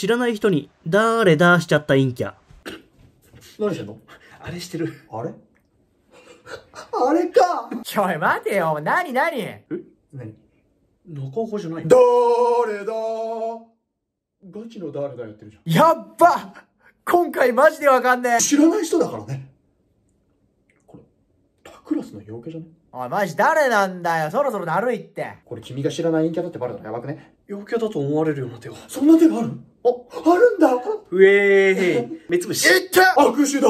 知らない人に、だーれだーしちゃった陰キャ。何してんのあれしてる。あれあれかちょい待てよ、なになにえ何中岡じゃないだーれだーガチのだーれだやってるじゃん。やっば今回マジでわかんねえ知らない人だからね。クラスの陽キャじゃねおい、マジ誰なんだよ。そろそろだるいって。これ君が知らない陰キャだってバレたらやばくね陽キャだと思われるような手は。そんな手があるあ、あるんだうえーい。目つぶし。いった悪手だ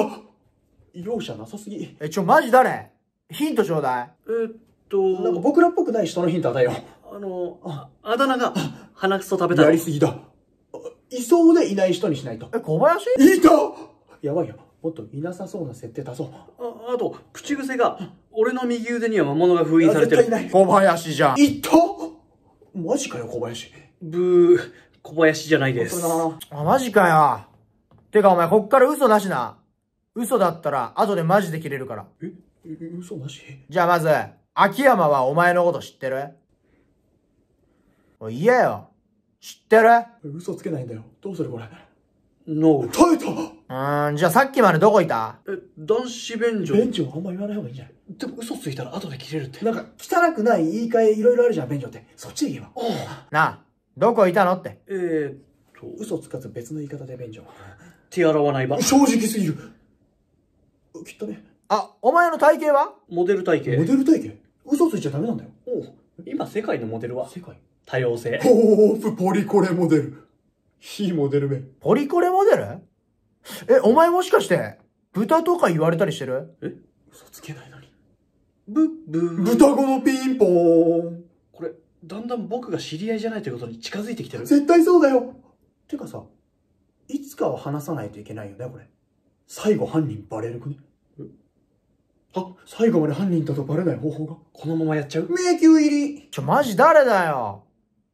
容赦なさすぎ。え、ちょ、マジ誰ヒントちょうだい。えっと。なんか僕らっぽくない人のヒントだよ。あの、ああだ名が、鼻くそ食べたやりすぎだ。いそうでいない人にしないと。え、小林いたやばいやばい。もっといなさそうな設定足そう。あ、あと、口癖が、俺の右腕には魔物が封印されてる。小林じゃん。いったマジかよ、小林。ブー、小林じゃないです。あ、マジかよ。てかお前、こっから嘘なしな。嘘だったら、後でマジで切れるから。え、嘘なしじゃあまず、秋山はお前のこと知ってるおい、言えよ。知ってる嘘つけないんだよ。どうするこれ。ノー。耐えたうん、じゃあさっきまでどこいたえ、男子便所。便所はあんま言わない方がいいんじゃないでも嘘ついたら後で切れるって。なんか、汚くない言い換えいろいろあるじゃん、便所って。そっちで言えば。おなあ、どこいたのって。えー、っと。嘘つかず別の言い方で便所。手洗わない場。正直すぎる。きっとね。あ、お前の体型はモデル体型。モデル体型嘘ついちゃダメなんだよ。お今世界のモデルは世界多様性。ほー、ポリコレモデル。非モデル名。ポリコレモデルえ、お前もしかして、豚とか言われたりしてるえ嘘つけないのに。ブブー。豚子のピンポーン。これ、だんだん僕が知り合いじゃないということに近づいてきてる。絶対そうだよ。てかさ、いつかは話さないといけないよね、これ。最後犯人バレるくねあ、最後まで犯人だとバレない方法が。このままやっちゃう迷宮入りちょ、マジ誰だよ。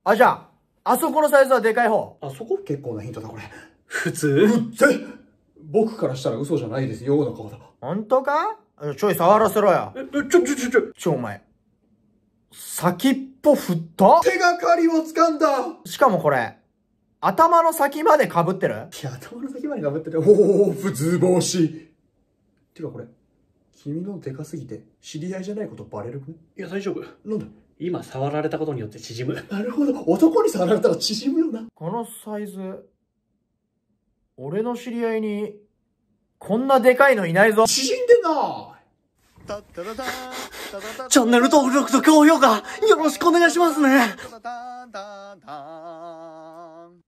あ、じゃあ、あそこのサイズはでかい方。あそこ結構なヒントだ、これ。普通うっぜ僕からしたら嘘じゃないですよ、の顔だ。本当かちょい触らせろよ。え、ちょ、ちょ、ちょ、ちょ。ちょ、お前。先っぽ振った手がかりをつかんだしかもこれ、頭の先まで被ってるいや、頭の先まで被ってる。おお、普通帽子。てかこれ、君のでかすぎて、知り合いじゃないことバレるくねいや、大丈夫。なんだ今触られたことによって縮む。なるほど。男に触られたら縮むよな。このサイズ、俺の知り合いに、こんなでかいのいないぞ。縮んでんなチャンネル登録と高評価、よろしくお願いしますね